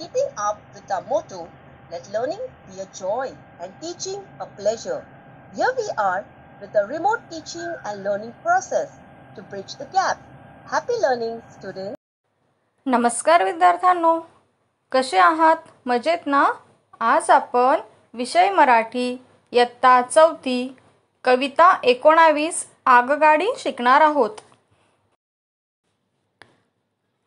keeping up with our motto, let learning be a joy and teaching a pleasure. Here we are with a remote teaching and learning process to bridge the gap. Happy learning, students. नमस्कार विद्यार्थ्यांनो कसे आहात मजेत ना आज आपण विषय मराठी इयत्ता चौथी कविता एकोणावीस आगगाडी शिकणार आहोत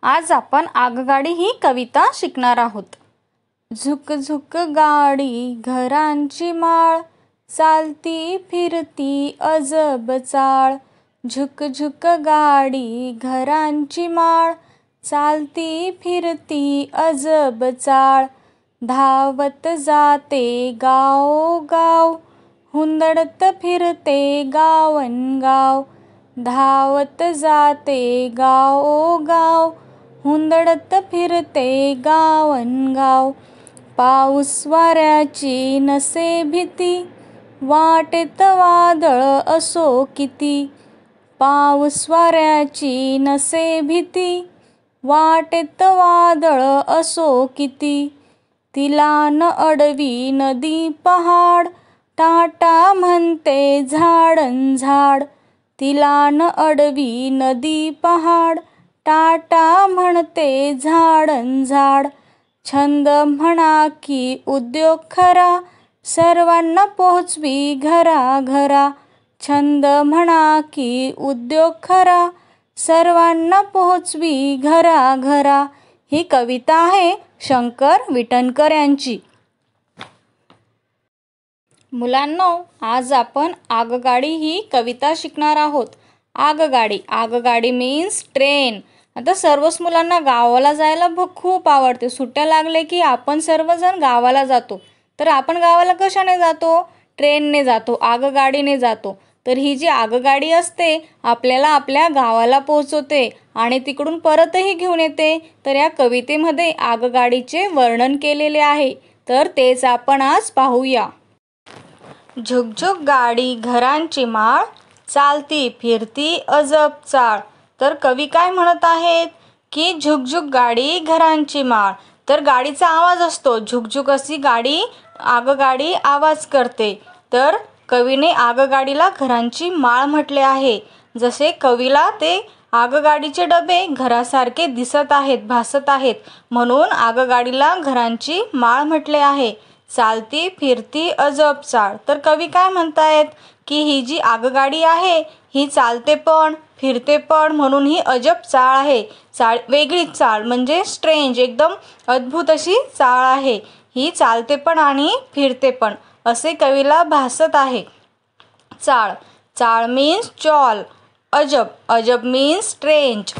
आज आपण आगगाडी ही कविता शिकणार आहोत झुक झुक गाडी घरांची माळ चालती फिरती अजब चाळ झुक झुक गाडी घरांची माळ चालती फिरती अजब चाळ धावत जाते गाव गाव हुंदडत फिरते गाव धावत जाते गाव गाव हुंदडत फिरते गावन गाव पाऊस वाऱ्याची नसे भीती वाटेत वादळ असो किती पाऊस वाऱ्याची नसे भीती वाटेत वादळ असो किती तिला न अडवी नदी पहाड टाटा म्हणते झाडन झाड तिला न अडवी नदी पहाड टाटा म्हणते झाडन झाड छंद म्हणा की उद्योग खरा सर्वांना पोहोचवी घरा घरा छंद म्हणा की उद्योग खरा सर्वांना पोहोचवी घरा घरा ही कविता आहे शंकर विटणकर यांची मुलांनो आज आपण आगगाडी ही कविता शिकणार आहोत आगगाडी आगगाडी मीन्स ट्रेन आता सर्वच मुलांना गावाला जायला खूप आवडते सुट्ट्या लागले की आपण सर्वजण गावाला जातो तर आपण गावाला कशाने जातो ट्रेनने जातो आगगाडीने जातो तर ही जी आगगाडी असते आपल्याला आपल्या गावाला पोहोचवते आणि तिकडून परतही घेऊन येते तर या कवितेमध्ये आगगाडीचे वर्णन केलेले आहे तर तेच आपण आज पाहूया झुकझुक गाडी घरांची माळ चालती फिरती अजब चाळ तर कवी काय म्हणत आहेत की झुकझुक गाडी घरांची माळ तर गाडीचा आवाज असतो झुकझुक अशी गाडी आगगाडी आवाज करते तर कवीने आगगाडीला घरांची माळ म्हटले आहे जसे कवीला ते आगगाडीचे डबे घरासारखे दिसत आहेत भासत आहेत म्हणून आगगाडीला घरांची माळ म्हटले आहे चालती फिरती अजब चाळ तर कवी काय म्हणतायत की ही जी आगगाडी आहे ही चालते पण फिरते पण म्हणून ही अजब चाळ आहे चाळ वेगळीच चाळ म्हणजे स्ट्रेंज एकदम अद्भुत अशी चाळ आहे ही चालते पण आणि फिरते पण असे कवीला भासत आहे चाळ चाळ मीन्स चॉल अजब अजब मीन्स स्ट्रेंज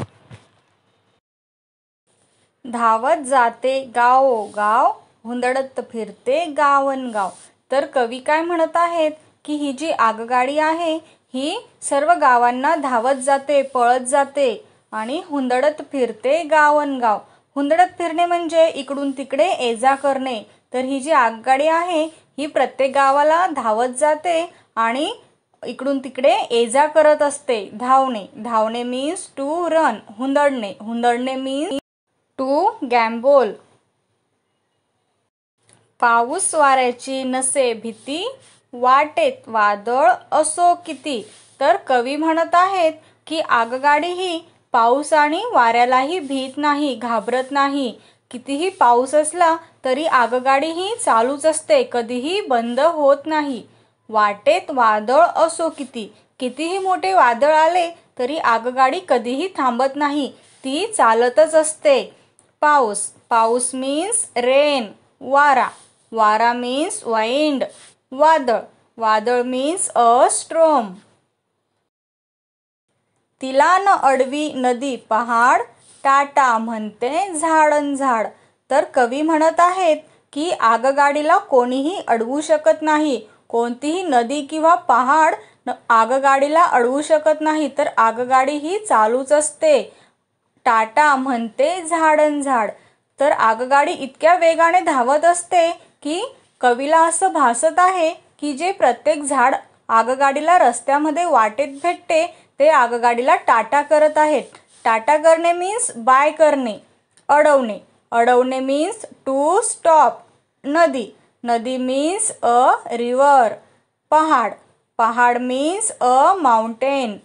धावत जाते गाव गाव हुंदडत फिरते गावन गाव तर कवी काय म्हणत आहेत की ही जी आगगाडी आहे ही सर्व गावांना धावत जाते पळत जाते आणि हुंदडत फिरते गावन हुंदडत फिरणे म्हणजे इकडून तिकडे ये जा करणे तर ही जी आगगाडी आहे ही प्रत्येक गावाला धावत जाते आणि इकडून तिकडे ये जा करत असते धावणे धावणे मीन्स टू रन हुंदडणे हुंदडणे मीन्स टू गॅम्बोल पाऊस वाऱ्याची नसे भीती वाटेत वादळ असो किती तर कवी म्हणत आहेत की आगगाडी ही पाऊस आणि वाऱ्यालाही भीत नाही घाबरत नाही कितीही पाऊस असला तरी आगगाडी ही चालूच असते कधीही बंद होत नाही वाटेत वादळ असो किती कितीही मोठे वादळ आले तरी आगगाडी कधीही थांबत नाही ती चालतच असते पाऊस पाऊस मीन्स रेन वारा वारा मीन्स वाईंड वादळ वादळ मीन्स अ स्ट्रोम तिला न अडवी नदी पहाड टाटा म्हणते झाडन झाड तर कवी म्हणत आहेत की आगगाडीला कोणीही अडवू शकत नाही कोणतीही नदी किंवा पहाड आगगाडीला अडवू शकत नाही तर आगगाडी ही चालूच असते टाटा म्हणते झाडन झाड तर आगगाडी इतक्या वेगाने धावत असते की कवीला असं भासत आहे की जे प्रत्येक झाड आगगाडीला रस्त्यामध्ये वाटेत भेटते ते आगगाडीला टाटा करत आहेत टाटा करणे मीन्स बाय करणे अडवणे अडवणे मीन्स टू स्टॉप नदी नदी मीन्स अ रिवर पहाड पहाड मीन्स अ माउंटेन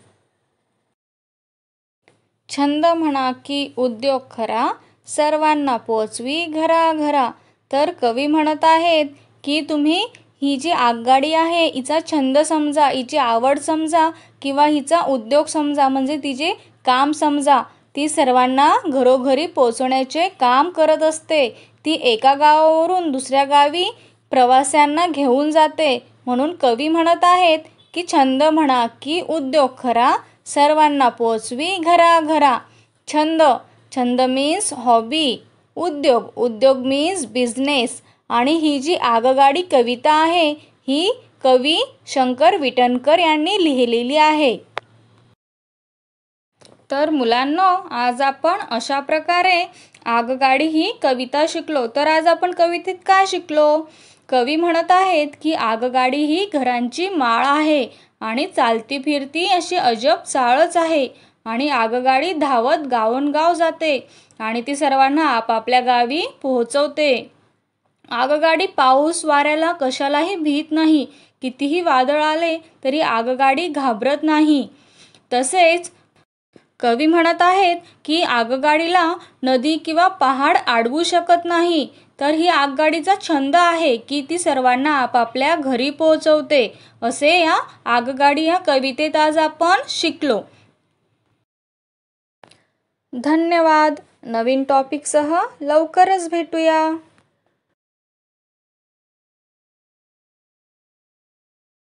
छंद म्हणा की उद्योग खरा सर्वांना पोचवी घरा घरा तर कवी म्हणत आहेत की तुम्ही ही जी आगगाडी आहे हिचा छंद समजा हिची आवड समजा किंवा हिचा उद्योग समजा म्हणजे तिचे काम समजा ती सर्वांना घरोघरी पोचवण्याचे काम करत असते ती एका गावावरून दुसऱ्या गावी प्रवाशांना घेऊन जाते म्हणून कवी म्हणत आहेत की छंद म्हणा की उद्योग खरा सर्वांना पोचवी घरा घरा छंद छंद मीन्स हॉबी उद्योग उद्योग मीन्स बिझनेस आणि ही जी आगगाडी कविता आहे ही कवी शंकर विटणकर यांनी लिहिलेली आहे तर मुलांनो आज आपण अशा प्रकारे आगगाडी ही कविता शिकलो तर आज आपण कवितेत काय शिकलो कवी म्हणत आहेत की आगगाडी ही घरांची माळ आहे आणि चालती फिरती अशी अजब चाळच आहे आणि आगगाडी धावत गावनगाव जाते आणि ती सर्वांना आपापल्या गावी पोहोचवते आगगाडी पाऊस वाऱ्याला कशालाही भीत नाही कितीही वादळ आले तरी आगगाडी घाबरत नाही तसेच कवी म्हणत आहेत की आगगाडीला नदी किंवा पहाड आडवू शकत नाही तर ही आगगाडीचा छंद आहे की ती सर्वांना आपापल्या घरी पोहोचवते असे या आगगाडी या कवितेत आज आपण शिकलो धन्यवाद नवीन टॉपिकसह लवकरच भेटूया